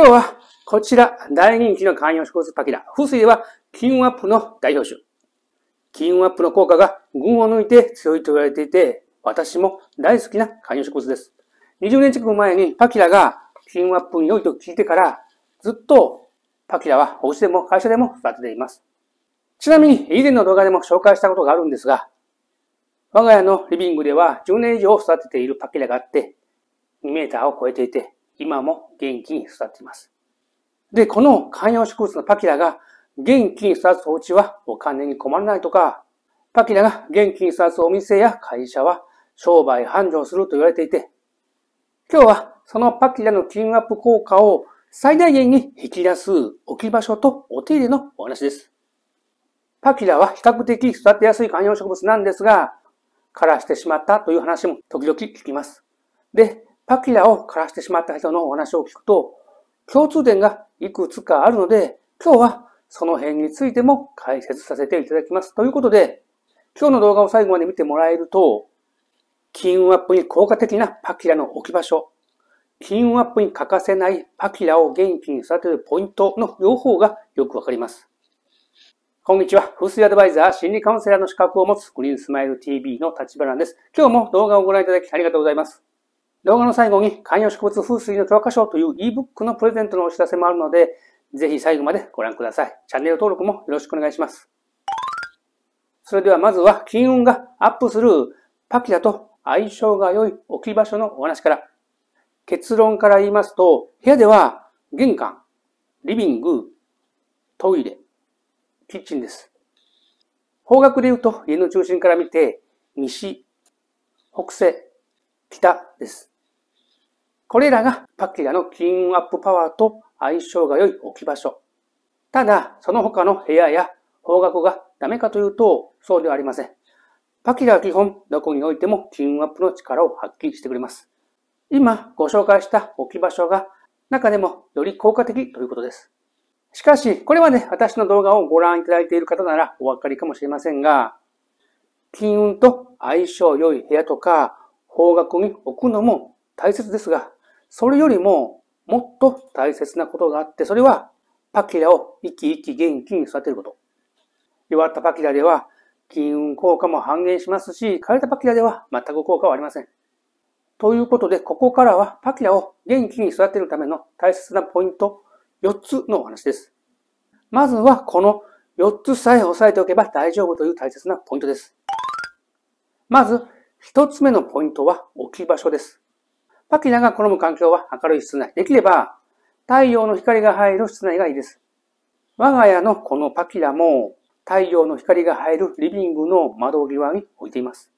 今日はこちら大人気の観葉植物パキラ。風水では金運アップの代表種。金運アップの効果が群を抜いて強いと言われていて、私も大好きな観葉植物です。20年近く前にパキラが金運アップに良いと聞いてから、ずっとパキラはお家でも会社でも育てています。ちなみに以前の動画でも紹介したことがあるんですが、我が家のリビングでは10年以上育てているパキラがあって、2メーターを超えていて、今も元気に育っています。で、この観葉植物のパキラが元気に育つお家はお金に困らないとか、パキラが元気に育つお店や会社は商売繁盛すると言われていて、今日はそのパキラの金額アップ効果を最大限に引き出す置き場所とお手入れのお話です。パキラは比較的育てやすい観葉植物なんですが、枯らしてしまったという話も時々聞きます。で、パキラを枯らしてしまった人のお話を聞くと、共通点がいくつかあるので、今日はその辺についても解説させていただきます。ということで、今日の動画を最後まで見てもらえると、金運アップに効果的なパキラの置き場所、金運アップに欠かせないパキラを元気に育てるポイントの両方がよくわかります。こんにちは。風水アドバイザー、心理カウンセラーの資格を持つグリーンスマイル TV の立花です。今日も動画をご覧いただきありがとうございます。動画の最後に観葉植物風水の教科書という ebook のプレゼントのお知らせもあるので、ぜひ最後までご覧ください。チャンネル登録もよろしくお願いします。それではまずは金運がアップするパキラと相性が良い置き場所のお話から。結論から言いますと、部屋では玄関、リビング、トイレ、キッチンです。方角で言うと家の中心から見て、西、北西、北です。これらがパキラの金運アップパワーと相性が良い置き場所。ただ、その他の部屋や方角がダメかというと、そうではありません。パキラは基本、どこにおいても金運アップの力を発揮してくれます。今、ご紹介した置き場所が、中でもより効果的ということです。しかし、これはね、私の動画をご覧いただいている方ならお分かりかもしれませんが、金運と相性良い部屋とか、方角に置くのも大切ですが、それよりももっと大切なことがあって、それはパキラを生き生き元気に育てること。弱ったパキラでは金運効果も半減しますし、枯れたパキラでは全く効果はありません。ということで、ここからはパキラを元気に育てるための大切なポイント4つのお話です。まずはこの4つさえ押さえておけば大丈夫という大切なポイントです。まず、1つ目のポイントは置き場所です。パキナが好む環境は明るい室内。できれば、太陽の光が入る室内がいいです。我が家のこのパキラも、太陽の光が入るリビングの窓際に置いています。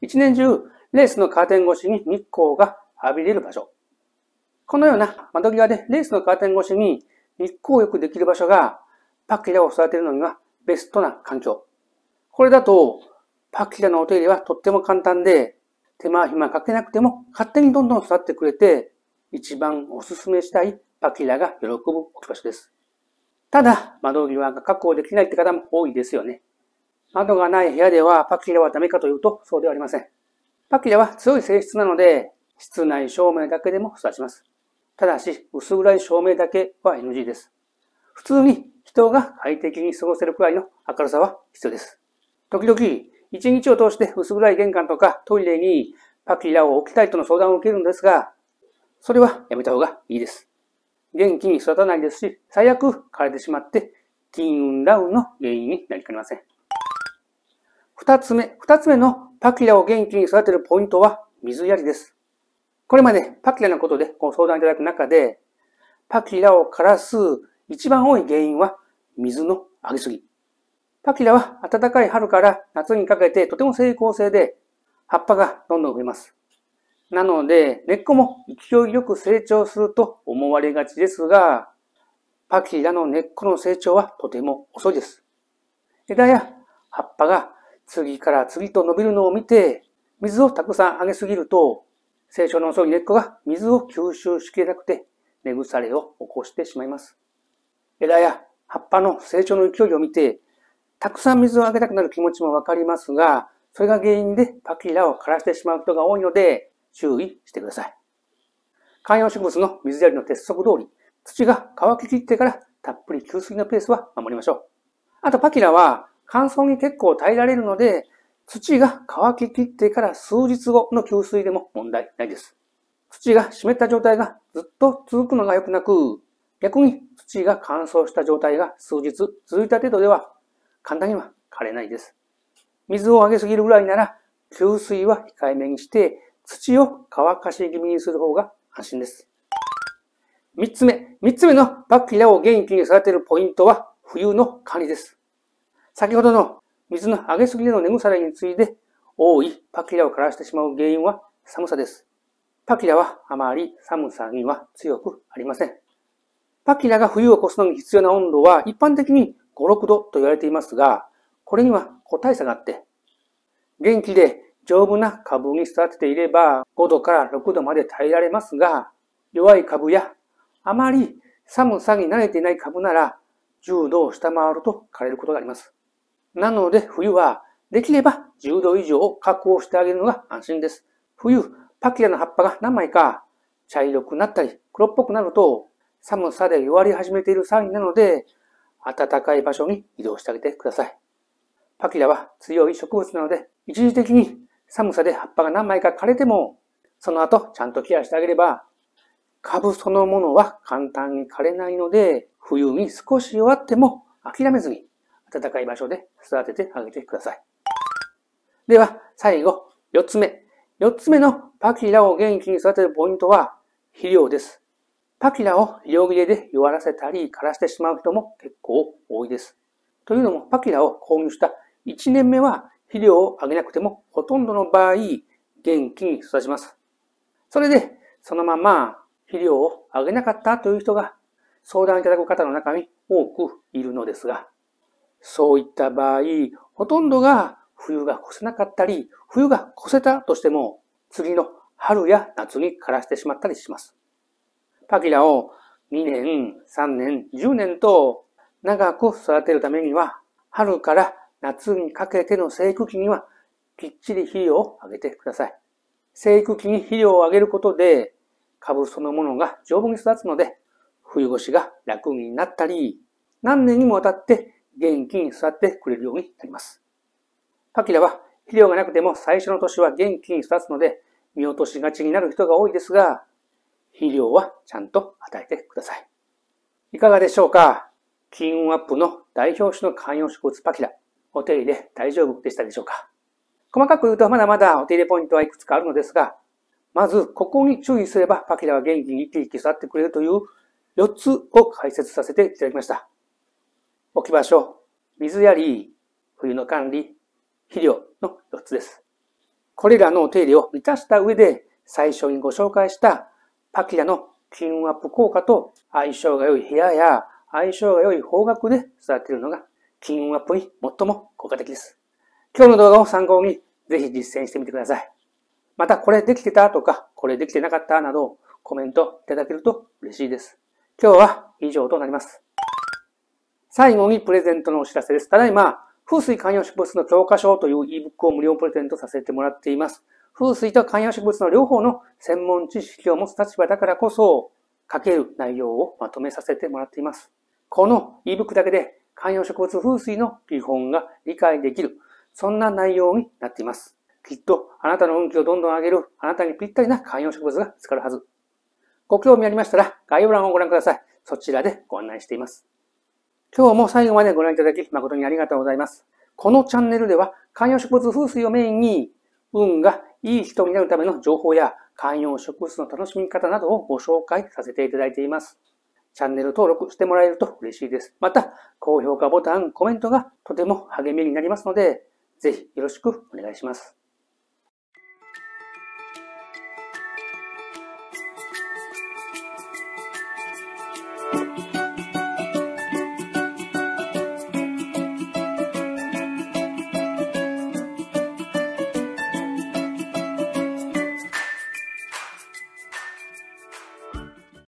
一年中、レースのカーテン越しに日光が浴びれる場所。このような窓際でレースのカーテン越しに日光浴できる場所が、パキラを育てるのにはベストな環境。これだと、パキラのお手入れはとっても簡単で、手間暇かけなくても勝手にどんどん育ってくれて、一番おすすめしたいパキラが喜ぶ置き場所です。ただ、窓際が確保できないって方も多いですよね。窓がない部屋ではパキラはダメかというと、そうではありません。パキラは強い性質なので、室内照明だけでも育ちます。ただし、薄暗い照明だけは NG です。普通に人が快適に過ごせるくらいの明るさは必要です。時々、一日を通して薄暗い玄関とかトイレにパキラを置きたいとの相談を受けるんですが、それはやめた方がいいです。元気に育たないですし、最悪枯れてしまって、金運ダウンの原因になりかねません。二つ目、二つ目のパキラを元気に育てるポイントは水やりです。これまでパキラのことでご相談いただく中で、パキラを枯らす一番多い原因は水のあげすぎ。パキラは暖かい春から夏にかけてとても成功性で葉っぱがどんどん増えます。なので、根っこも勢いよく成長すると思われがちですが、パキラの根っこの成長はとても遅いです。枝や葉っぱが次から次と伸びるのを見て、水をたくさんあげすぎると、成長の遅い根っこが水を吸収しきれなくて、根腐れを起こしてしまいます。枝や葉っぱの成長の勢いを見て、たくさん水をあげたくなる気持ちもわかりますが、それが原因でパキラを枯らしてしまう人が多いので、注意してください。観葉植物の水やりの鉄則通り、土が乾ききってからたっぷり吸水のペースは守りましょう。あとパキラは乾燥に結構耐えられるので、土が乾ききってから数日後の吸水でも問題ないです。土が湿った状態がずっと続くのが良くなく、逆に土が乾燥した状態が数日続いた程度では簡単には枯れないです。水をあげすぎるぐらいなら、給水は控えめにして、土を乾かし気味にする方が安心です。三つ目、三つ目のバキラを元気に育てるポイントは、冬の管理です。先ほどの水の上げすぎでの根腐れに次いで、多いパキラを枯らしてしまう原因は寒さです。パキラはあまり寒さには強くありません。パキラが冬を越すのに必要な温度は一般的に5、6度と言われていますが、これには個体差があって、元気で丈夫な株に育てていれば5度から6度まで耐えられますが、弱い株やあまり寒さに慣れていない株なら10度を下回ると枯れることがあります。なので冬はできれば10度以上を確保してあげるのが安心です。冬、パキラの葉っぱが何枚か茶色くなったり黒っぽくなると寒さで弱り始めているサインなので暖かい場所に移動してあげてください。パキラは強い植物なので、一時的に寒さで葉っぱが何枚か枯れても、その後ちゃんとケアしてあげれば、株そのものは簡単に枯れないので、冬に少し弱っても諦めずに暖かい場所で育ててあげてください。では、最後、四つ目。四つ目のパキラを元気に育てるポイントは、肥料です。パキラを両切れで弱らせたり、枯らしてしまう人も結構多いです。というのも、パキラを購入した1年目は肥料をあげなくても、ほとんどの場合、元気に育ちます。それで、そのまま肥料をあげなかったという人が相談いただく方の中に多くいるのですが、そういった場合、ほとんどが冬が越せなかったり、冬が越せたとしても、次の春や夏に枯らしてしまったりします。パキラを2年、3年、10年と長く育てるためには、春から夏にかけての生育期にはきっちり肥料をあげてください。生育期に肥料をあげることで、株そのものが丈夫に育つので、冬越しが楽になったり、何年にもわたって元気に育ってくれるようになります。パキラは肥料がなくても最初の年は元気に育つので、見落としがちになる人が多いですが、肥料はちゃんと与えてください。いかがでしょうか金運アップの代表種の観葉植物パキラ。お手入れ大丈夫でしたでしょうか細かく言うとまだまだお手入れポイントはいくつかあるのですが、まずここに注意すればパキラは元気に生き生き育ってくれるという4つを解説させていただきました。置き場所、水やり、冬の管理、肥料の4つです。これらのお手入れを満たした上で最初にご紹介したアキラの金運アップ効果と相性が良い部屋や相性が良い方角で育てるのが金運アップに最も効果的です。今日の動画を参考にぜひ実践してみてください。またこれできてたとかこれできてなかったなどコメントいただけると嬉しいです。今日は以上となります。最後にプレゼントのお知らせです。ただいま、風水観葉植物の教科書という ebook を無料プレゼントさせてもらっています。風水と観葉植物の両方の専門知識を持つ立場だからこそ、書ける内容をまとめさせてもらっています。この ebook だけで観葉植物風水の基本が理解できる、そんな内容になっています。きっとあなたの運気をどんどん上げる、あなたにぴったりな観葉植物が見つかるはず。ご興味ありましたら概要欄をご覧ください。そちらでご案内しています。今日も最後までご覧いただき誠にありがとうございます。このチャンネルでは観葉植物風水をメインに運がいい人になるための情報や観葉植物の楽しみ方などをご紹介させていただいています。チャンネル登録してもらえると嬉しいです。また、高評価ボタン、コメントがとても励みになりますので、ぜひよろしくお願いします。thank you